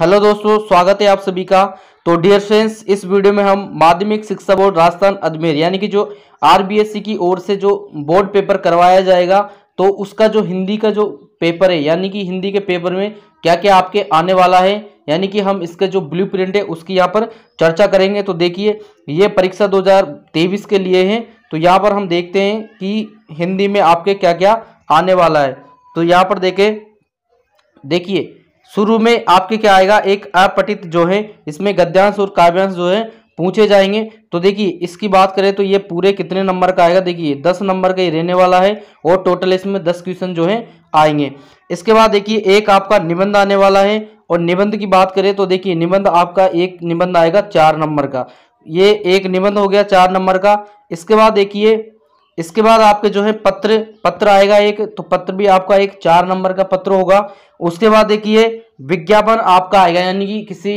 hello दोस्तों स्वागत है आप सभी का तो डियर फ्रेंड्स इस वीडियो में हम माध्यमिक शिक्षा बोर्ड राजस्थान अजमेर यानी कि जो आरबीएससी की ओर से जो बोर्ड पेपर करवाया जाएगा तो उसका जो हिंदी का जो पेपर है यानी कि हिंदी के पेपर में क्या क्या आपके आने वाला है यानी कि हम इसका जो ब्लू प्रिंट है उसकी यहाँ पर चर्चा करेंगे तो देखिए ये परीक्षा दो के लिए है तो यहाँ पर हम देखते हैं कि हिंदी में आपके क्या क्या आने वाला है तो यहाँ पर देखें देखिए शुरू में आपके क्या आएगा एक अपटित जो है इसमें गद्यांश और काव्यांश जो है पूछे जाएंगे तो देखिए इसकी बात करें तो ये पूरे कितने नंबर का आएगा देखिए दस नंबर का ही रहने वाला है और टोटल इसमें दस क्वेश्चन जो है आएंगे इसके बाद देखिए एक आपका निबंध आने वाला है और निबंध की बात करें तो देखिए निबंध आपका एक निबंध आएगा चार नंबर का ये एक निबंध हो गया चार नंबर का इसके बाद देखिए इसके बाद आपके जो है पत्र पत्र आएगा एक तो पत्र भी आपका एक चार नंबर का पत्र होगा उसके बाद देखिए विज्ञापन आपका आएगा यानी कि किसी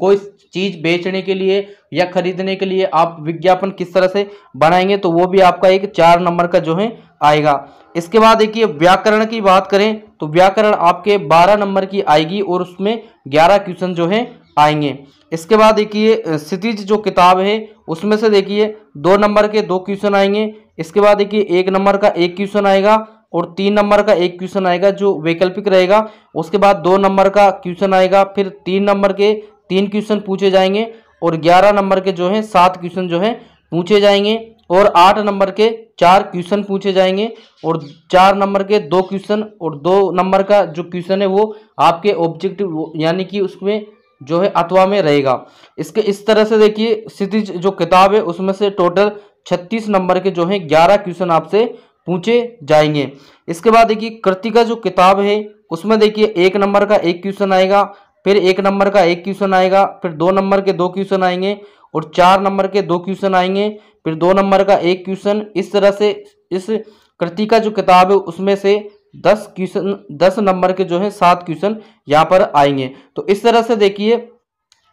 कोई चीज़ बेचने के लिए या खरीदने के लिए आप विज्ञापन किस तरह से बनाएंगे तो वो भी आपका एक चार नंबर का जो है आएगा इसके बाद देखिए व्याकरण की बात करें तो व्याकरण आपके बारह नंबर की आएगी और उसमें ग्यारह क्वेश्चन जो है आएंगे इसके बाद देखिए स्थितिज जो किताब है उसमें से देखिए दो नंबर के दो क्वेश्चन आएंगे इसके बाद देखिए एक नंबर का एक क्वेश्चन आएगा और तीन नंबर का एक क्वेश्चन आएगा जो वैकल्पिक रहेगा उसके बाद दो नंबर का क्वेश्चन आएगा फिर तीन नंबर के तीन क्वेश्चन पूछे जाएंगे और ग्यारह नंबर के जो है सात क्वेश्चन जो है पूछे जाएंगे और आठ नंबर के चार क्वेश्चन पूछे जाएंगे और चार नंबर के दो क्वेश्चन और दो नंबर का जो क्वेश्चन है वो आपके ऑब्जेक्टिव यानी कि उसमें जो है अथवा में रहेगा इसके इस तरह से देखिए स्थिति जो किताब है उसमें से टोटल छत्तीस नंबर के जो है ग्यारह क्वेश्चन आपसे पूछे जाएंगे इसके बाद देखिए कृतिका जो किताब है उसमें देखिए एक नंबर का एक क्वेश्चन आएगा फिर एक नंबर का एक क्वेश्चन आएगा फिर दो नंबर के दो क्वेश्चन आएंगे और चार नंबर के दो क्वेश्चन आएंगे फिर दो नंबर का एक क्वेश्चन इस तरह से इस कृतिका जो किताब है उसमें से दस क्वेश्चन दस नंबर के जो है सात क्वेश्चन यहाँ पर आएंगे तो इस तरह से देखिए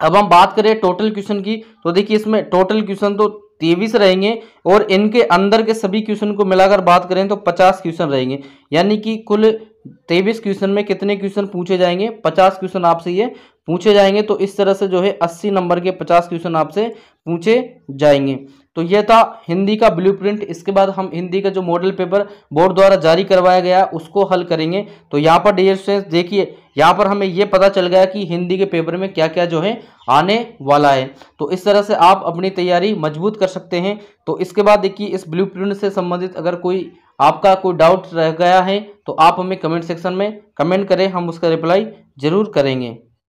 अब हम बात करें टोटल क्वेश्चन की तो देखिए इसमें टोटल क्वेश्चन तो तेईस रहेंगे और इनके अंदर के सभी क्वेश्चन को मिलाकर बात करें तो पचास क्वेश्चन रहेंगे यानी कि कुल तेईस क्वेश्चन में कितने क्वेश्चन पूछे जाएंगे पचास क्वेश्चन आपसे ये पूछे जाएंगे तो इस तरह से जो है अस्सी नंबर के पचास क्वेश्चन आपसे पूछे जाएंगे तो यह था हिंदी का ब्लूप्रिंट इसके बाद हम हिंदी का जो मॉडल पेपर बोर्ड द्वारा जारी करवाया गया उसको हल करेंगे तो यहाँ पर डियर स्टूडेंट्स देखिए यहाँ पर हमें यह पता चल गया कि हिंदी के पेपर में क्या क्या जो है आने वाला है तो इस तरह से आप अपनी तैयारी मजबूत कर सकते हैं तो इसके बाद देखिए इस प्रिंट से संबंधित अगर कोई आपका कोई डाउट रह गया है तो आप हमें कमेंट सेक्शन में कमेंट करें हम उसका रिप्लाई ज़रूर करेंगे